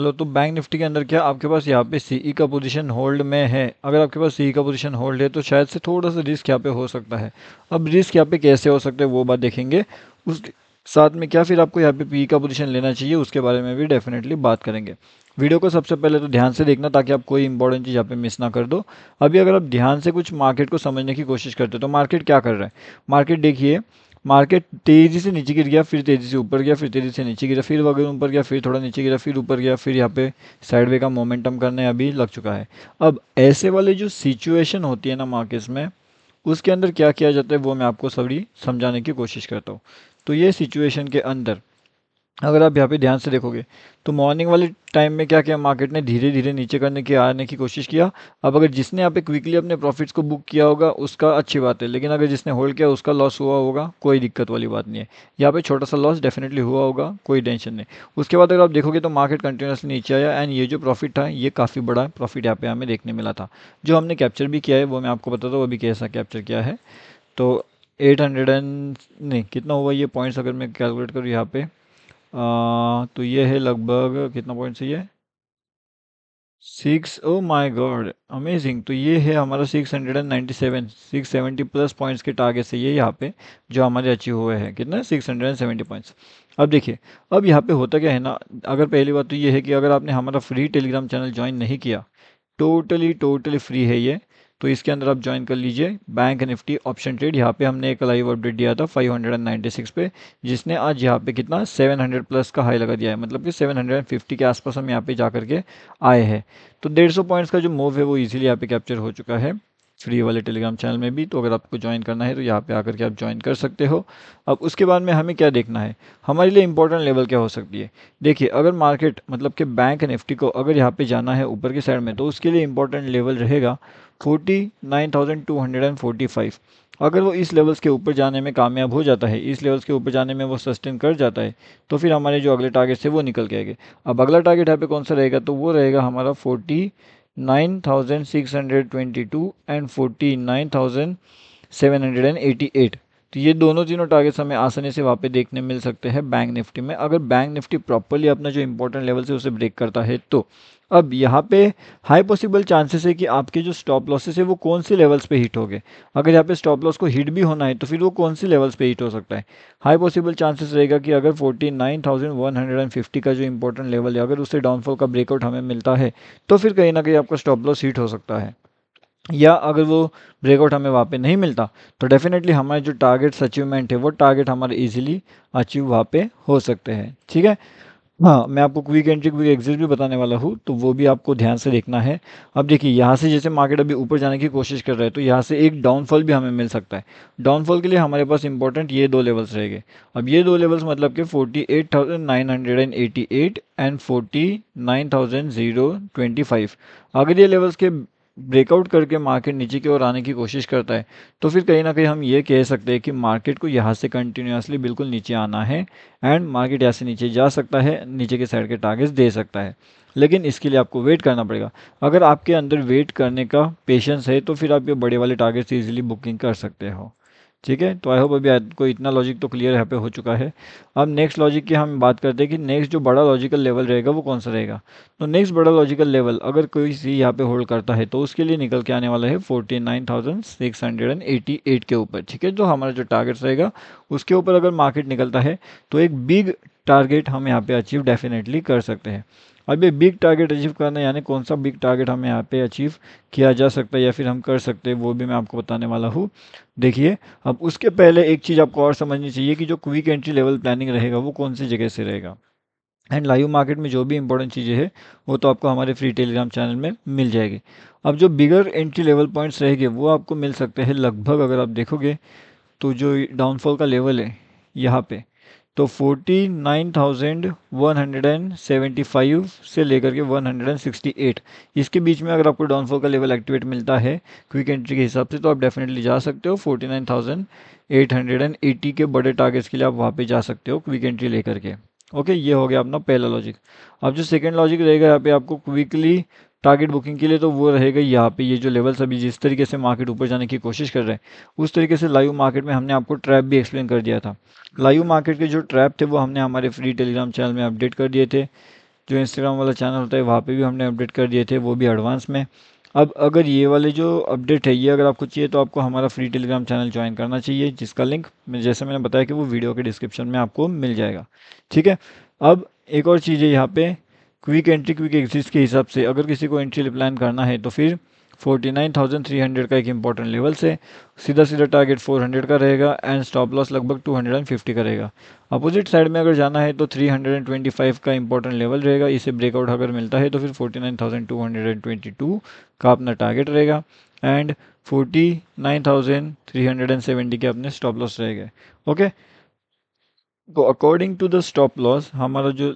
hello तो bank Nifty के अंदर क्या आपके पास यहाँ पे सीई e का पोजीशन होल्ड में है अगर आपके पास सीई e का पोजीशन होल्ड है तो शायद से थोड़ा सा रिस्क यहाँ पे हो सकता है अब रिस्क यहाँ पे कैसे हो सकता है वो बात देखेंगे उस साथ में क्या फिर आपको यहाँ पे पी e का पोजीशन लेना चाहिए उसके बारे में भी डेफिनेटली बात करेंगे वीडियो को सबसे पहले तो ध्यान से देखना ताकि आप कोई इंपॉर्टेंट चीज़ यहाँ पे मिस ना कर दो अभी अगर आप ध्यान से कुछ मार्केट को समझने की कोशिश करते हो तो मार्केट क्या कर रहा है मार्केट देखिए मार्केट तेज़ी से नीचे गिर गया फिर तेज़ी से ऊपर गया फिर तेज़ी से नीचे गिरा फिर वगैरह ऊपर गया फिर थोड़ा नीचे गिरा फिर ऊपर गया फिर यहाँ पे साइड वे का मोमेंटम करने अभी लग चुका है अब ऐसे वाले जो सिचुएशन होती है ना मार्केट्स में उसके अंदर क्या किया जाता है वो मैं आपको सभी समझाने की कोशिश करता हूँ तो ये सिचुएशन के अंदर अगर आप यहाँ पे ध्यान से देखोगे तो मॉर्निंग वाले टाइम में क्या किया मार्केट ने धीरे धीरे नीचे करने की आने की कोशिश किया अब अगर जिसने यहाँ पे क्विकली अपने प्रॉफिट्स को बुक किया होगा उसका अच्छी बात है लेकिन अगर जिसने होल्ड किया उसका लॉस हुआ होगा कोई दिक्कत वाली बात नहीं है यहाँ पे छोटा सा लॉस डेफिनेटली हुआ होगा कोई टेंशन नहीं उसके बाद अगर आप देखोगे तो मार्केट कंटिन्यूसली नीचे आया एंड ये जो प्रॉफिट था ये काफ़ी बड़ा प्रॉफिट यहाँ पे हमें देखने मिला था जो हमने कैप्चर भी किया है वो मैं आपको बताता हूँ वो भी कैसा कैप्चर किया है तो एट हंड्रेड एंड नहीं कितना हुआ ये पॉइंट्स अगर मैं कैलकुलेट करूँ यहाँ पर तो ये है लगभग कितना पॉइंट चाहिए six oh my god amazing तो ये है हमारा six hundred and ninety seven six seventy plus points के टारगेट से ये यहाँ पे जो हमारे अचीव हुए हैं कितना six hundred and seventy points अब देखिए अब यहाँ पे होता क्या है ना अगर पहली बात तो ये है कि अगर आपने हमारा फ्री टेलीग्राम चैनल ज्वाइन नहीं किया टोटली टोटली फ्री है ये तो इसके अंदर आप ज्वाइन कर लीजिए बैंक निफ्टी ऑप्शन ट्रेड यहाँ पे हमने एक लाइव अपडेट दिया था 596 पे जिसने आज यहाँ पे कितना 700 प्लस का हाई लगा दिया है मतलब कि 750 के आसपास हम यहाँ पे जा करके आए हैं तो डेढ़ पॉइंट्स का जो मूव है वो ईजिली यहाँ पे कैप्चर हो चुका है फ्री वाले टेलीग्राम चैनल में भी तो अगर आपको ज्वाइन करना है तो यहाँ पे आकर के आप ज्वाइन कर सकते हो अब उसके बाद में हमें क्या देखना है हमारे लिए इंपॉर्टेंट लेवल क्या हो सकती है देखिए अगर मार्केट मतलब कि बैंक निफ्टी को अगर यहाँ पे जाना है ऊपर के साइड में तो उसके लिए इंपॉर्टेंट लेवल रहेगा forty nine thousand two hundred and forty five अगर वो इस लेवल्स के ऊपर जाने में कामयाब हो जाता है इस लेवल्स के ऊपर जाने में वो सस्टेन कर जाता है तो फिर हमारे जो अगले टारगेट्स है वो निकल के आएंगे अब अगला टारगेट यहाँ पे कौन सा रहेगा तो वो रहेगा हमारा फोर्टी 9622 and 49788 तो ये दोनों तीनों टारगेट्स हमें आसानी से वहाँ पे देखने मिल सकते हैं बैंक निफ्टी में अगर बैंक निफ्टी प्रॉपरली अपना जो इंपॉर्टेंट लेवल से उसे ब्रेक करता है तो अब यहाँ पे हाई पॉसिबल चांसेस है कि आपके जो स्टॉप लॉसेस है वो कौन से लेवल्स पे हिट हो गए अगर यहाँ पे स्टॉप लॉस को हिट भी होना है तो फिर वो कौन से लेवल्स पे हिट हो सकता है हाई पॉसिबल चांसेस रहेगा कि अगर 49,150 का जो इंपॉर्टेंट लेवल है अगर उससे डाउनफॉल का ब्रेकआउट हमें मिलता है तो फिर कहीं ना कहीं आपका स्टॉप लॉस हिट हो सकता है या अगर वो ब्रेकआउट हमें वहाँ पे नहीं मिलता तो डेफिनेटली हमारे जो टारगेट्स अचीवमेंट है वो टारगेट हमारे इजीली अचीव वहाँ पे हो सकते हैं ठीक है हाँ मैं आपको क्विक एंट्री क्विक एग्जिट भी बताने वाला हूँ तो वो भी आपको ध्यान से देखना है अब देखिए यहाँ से जैसे मार्केट अभी ऊपर जाने की कोशिश कर रहा है तो यहाँ से एक डाउनफॉल भी हमें मिल सकता है डाउनफॉल के लिए हमारे पास इंपॉर्टेंट ये दो लेवल्स रहेंगे अब ये दो लेवल्स मतलब कि हंड्रेड एंड फाइव अगर ये लेवल्स के ब्रेकआउट करके मार्केट नीचे की ओर आने की कोशिश करता है तो फिर कहीं ना कहीं हम ये कह सकते हैं कि मार्केट को यहाँ से कंटिन्यूसली बिल्कुल नीचे आना है एंड मार्केट यहाँ से नीचे जा सकता है नीचे के साइड के टारगेट्स दे सकता है लेकिन इसके लिए आपको वेट करना पड़ेगा अगर आपके अंदर वेट करने का पेशेंस है तो फिर आप ये बड़े वाले टारगेट्स ईजिली बुकिंग कर सकते हो ठीक है तो आई होप अभी आपको इतना लॉजिक तो क्लियर यहाँ पे हो चुका है अब नेक्स्ट लॉजिक की हम बात करते हैं कि नेक्स्ट जो बड़ा लॉजिकल लेवल रहेगा वो कौन सा रहेगा तो नेक्स्ट बड़ा लॉजिकल लेवल अगर कोई सी यहाँ पे होल्ड करता है तो उसके लिए निकल के आने वाला है forty nine thousand six hundred and eighty eight के ऊपर ठीक है जो हमारा जो टारगेट्स रहेगा उसके ऊपर अगर मार्केट निकलता है तो एक बिग टारगेट हम यहाँ पे अचीव डेफिनेटली कर सकते हैं अब ये बिग टारगेट अचीव करना यानी कौन सा बिग टारगेट हमें यहाँ पे अचीव किया जा सकता है या फिर हम कर सकते हैं वो भी मैं आपको बताने वाला हूँ देखिए अब उसके पहले एक चीज़ आपको और समझनी चाहिए कि जो क्विक एंट्री लेवल प्लानिंग रहेगा वो कौन सी जगह से रहेगा एंड लाइव मार्केट में जो भी इंपॉर्टेंट चीज़ें हैं वो तो आपको हमारे फ्री टेलीग्राम चैनल में मिल जाएगी अब जो बिगर एंट्री लेवल पॉइंट्स रहेंगे वो आपको मिल सकते हैं लगभग अगर आप देखोगे तो जो डाउनफॉल का लेवल है यहाँ पर तो forty nine thousand one hundred and seventy five से लेकर के one hundred and sixty eight इसके बीच में अगर आपको डाउनफॉल का लेवल एक्टिवेट मिलता है क्विक एंट्री के हिसाब से तो आप डेफिनेटली जा सकते हो forty nine thousand eight hundred and eighty के बड़े टारगेट्स के लिए आप वहाँ पे जा सकते हो क्विक एंट्री लेकर के ओके ये हो गया अपना पहला लॉजिक अब जो सेकेंड लॉजिक रहेगा यहाँ पे आपको क्विकली टारगेट बुकिंग के लिए तो वो रहेगा यहाँ पे ये जो लेवल्स अभी जिस तरीके से मार्केट ऊपर जाने की कोशिश कर रहे हैं उस तरीके से लाइव मार्केट में हमने आपको ट्रैप भी एक्सप्लेन कर दिया था लाइव मार्केट के जो ट्रैप थे वो हमने हमारे फ्री टेलीग्राम चैनल में अपडेट कर दिए थे जो इंस्टाग्राम वाला चैनल होता है वहाँ पर भी हमने अपडेट कर दिए थे वो भी एडवांस में अब अगर ये वाले जो अपडेट है ये अगर आपको चाहिए तो आपको हमारा फ्री टेलीग्राम चैनल ज्वाइन करना चाहिए जिसका लिंक जैसे मैंने बताया कि वो वीडियो के डिस्क्रिप्शन में आपको मिल जाएगा ठीक है अब एक और चीज़ है यहाँ पे क्विक एंट्री क्विक एग्जिट के हिसाब से अगर किसी को एंट्री प्लान करना है तो फिर 49,300 का एक इंपॉर्टेंट लेवल से सीधा सीधा टारगेट 400 का रहेगा एंड स्टॉप लॉस लगभग 250 का रहेगा अपोजिट साइड में अगर जाना है तो 325 का इंपॉर्टेंट लेवल रहेगा इसे ब्रेकआउट अगर मिलता है तो फिर 49,222 का अपना टारगेट रहेगा एंड 49,370 के अपने स्टॉप लॉस रहेगा ओके तो according to the stop loss हमारा जो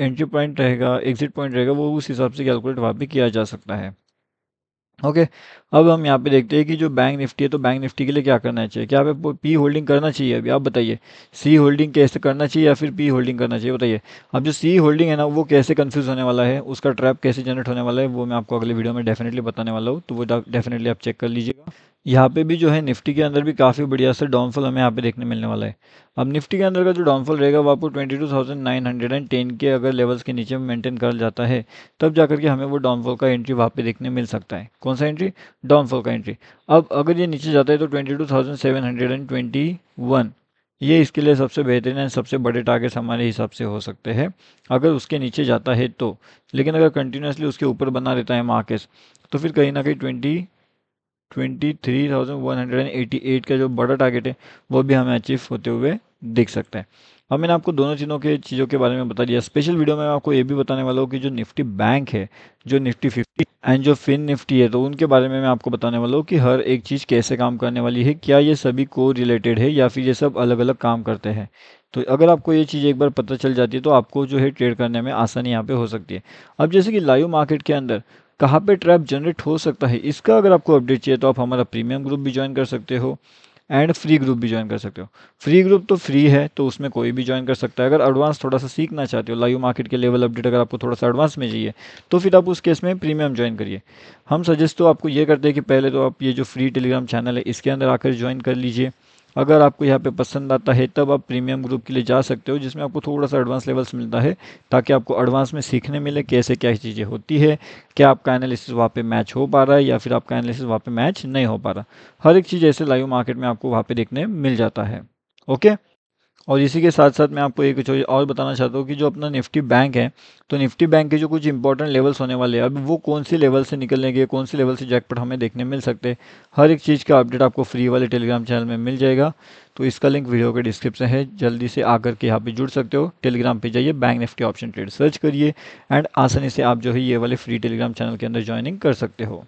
एंट्री पॉइंट रहेगा एग्जिट पॉइंट रहेगा वो उस हिसाब से कैलकुलेट वहाँ पर किया जा सकता है ओके okay, अब हम यहाँ पे देखते हैं कि जो बैंक निफ्टी है तो बैंक निफ्टी के लिए क्या करना चाहिए क्या आप पी होल्डिंग करना चाहिए अभी आप बताइए सी होल्डिंग कैसे करना चाहिए या फिर पी होल्डिंग करना चाहिए बताइए अब जो सी होल्डिंग है ना वो कैसे कन्फ्यूज़ होने वाला है उसका ट्रैप कैसे जनरेट होने वाला है वो मैं आपको अगले वीडियो में डेफिनेटली बताने वाला हूँ तो वो डेफिनेटली आप चेक कर लीजिएगा यहाँ पे भी जो है निफ्टी के अंदर भी काफ़ी बढ़िया से डाउनफॉल हमें यहाँ पे देखने मिलने वाला है अब निफ्टी के अंदर का जो डाउनफॉल रहेगा वो आपको twenty two thousand nine hundred and ten के अगर लेवल्स के नीचे मेंटेन कर जाता है तब जाकर के हमें वो डाउनफॉल का एंट्री वहाँ पे देखने मिल सकता है कौन सा एंट्री डाउनफॉल का एंट्री अब अगर ये नीचे जाता है तो twenty two thousand seven hundred and twenty one ये इसके लिए सबसे बेहतरीन है सबसे बड़े टारगेट्स हमारे हिसाब से हो सकते हैं अगर उसके नीचे जाता है तो लेकिन अगर कंटिन्यूसली उसके ऊपर बना रहता है मार्केट्स तो फिर कहीं ना कहीं twenty twenty three thousand one hundred and eighty eight का जो बड़ा टारगेट है वो भी हमें अचीव होते हुए दिख सकते हैं अब मैंने आपको दोनों चीज़ों के चीज़ों के बारे में बता दिया स्पेशल वीडियो में मैं आपको ये भी बताने वाला हूँ कि जो निफ्टी बैंक है जो निफ्टी फिफ्टी एंड जो फिन निफ्टी है तो उनके बारे में मैं आपको बताने वाला हूँ कि हर एक चीज़ कैसे काम करने वाली है क्या ये सभी को रिलेटेड है या फिर ये सब अलग अलग काम करते हैं तो अगर आपको ये चीज़ एक बार पता चल जाती है तो आपको जो है ट्रेड करने में आसानी यहाँ पे हो सकती है अब जैसे कि लाइव मार्केट के अंदर कहाँ पे ट्रैप जनरेट हो सकता है इसका अगर आपको अपडेट चाहिए तो आप हमारा प्रीमियम ग्रुप भी ज्वाइन कर सकते हो एंड फ्री ग्रुप भी ज्वाइन कर सकते हो फ्री ग्रुप तो फ्री है तो उसमें कोई भी ज्वाइन कर सकता है अगर एडवांस थोड़ा सा सीखना चाहते हो लाइव मार्केट के लेवल अपडेट अगर आपको थोड़ा सा एडवांस में चाहिए तो फिर आप उस केस में प्रीमियम ज्वाइन करिए हम सजेस्ट तो आपको ये करते हैं कि पहले तो आप ये जो फ्री टेलीग्राम चैनल है इसके अंदर आकर ज्वाइन कर लीजिए अगर आपको यहाँ पे पसंद आता है तब आप प्रीमियम ग्रुप के लिए जा सकते हो जिसमें आपको थोड़ा सा एडवांस लेवल्स मिलता है ताकि आपको एडवांस में सीखने मिले कैसे क्या चीज़ें होती है क्या आपका एनालिसिस वहाँ पे मैच हो पा रहा है या फिर आपका एनालिसिस वहाँ पे मैच नहीं हो पा रहा हर एक चीज़ ऐसे लाइव मार्केट में आपको वहाँ पर देखने मिल जाता है ओके और इसी के साथ साथ मैं आपको एक कुछ और बताना चाहता हूँ कि जो अपना निफ्टी बैंक है तो निफ्टी बैंक के जो कुछ इंपॉर्टेंट लेवल्स होने वाले हैं अब वो कौन सी लेवल से निकलने के कौन सी लेवल से जैकपट हमें देखने मिल सकते हैं हर एक चीज़ का अपडेट आपको फ्री वाले टेलीग्राम चैनल में मिल जाएगा तो इसका लिंक वीडियो के डिस्क्रिप्शन है जल्दी से आकर के यहाँ पर जुड़ सकते हो टेलीग्राम पर जाइए bank Nifty option trade search करिए एंड आसानी से आप जो है ये वाले फ्री टेलीग्राम चैनल के अंदर ज्वाइनिंग कर सकते हो